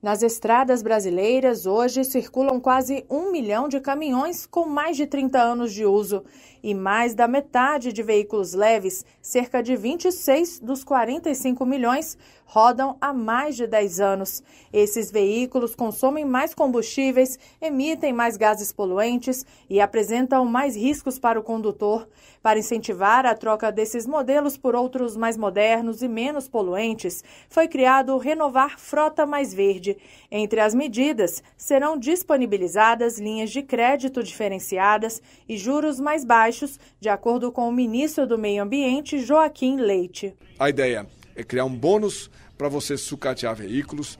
Nas estradas brasileiras, hoje circulam quase um milhão de caminhões com mais de 30 anos de uso e mais da metade de veículos leves, cerca de 26 dos 45 milhões, rodam há mais de 10 anos. Esses veículos consomem mais combustíveis, emitem mais gases poluentes e apresentam mais riscos para o condutor. Para incentivar a troca desses modelos por outros mais modernos e menos poluentes, foi criado o Renovar Frota Mais Verde. Entre as medidas, serão disponibilizadas linhas de crédito diferenciadas e juros mais baixos, de acordo com o ministro do Meio Ambiente, Joaquim Leite. A ideia é criar um bônus para você sucatear veículos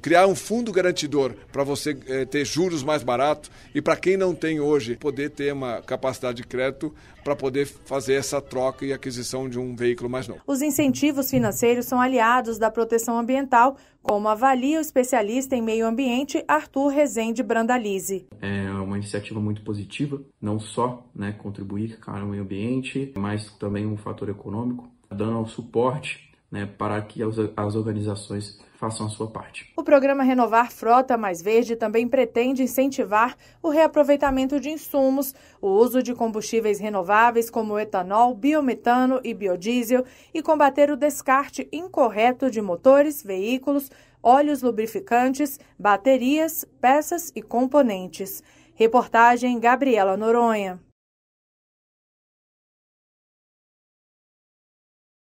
criar um fundo garantidor para você eh, ter juros mais baratos e para quem não tem hoje poder ter uma capacidade de crédito para poder fazer essa troca e aquisição de um veículo mais novo. Os incentivos financeiros são aliados da proteção ambiental, como avalia o especialista em meio ambiente Arthur Rezende Brandalize. É uma iniciativa muito positiva, não só né, contribuir para o meio ambiente, mas também um fator econômico, dando um suporte né, para que as organizações façam a sua parte. O programa Renovar Frota Mais Verde também pretende incentivar o reaproveitamento de insumos, o uso de combustíveis renováveis como etanol, biometano e biodiesel e combater o descarte incorreto de motores, veículos, óleos lubrificantes, baterias, peças e componentes. Reportagem Gabriela Noronha.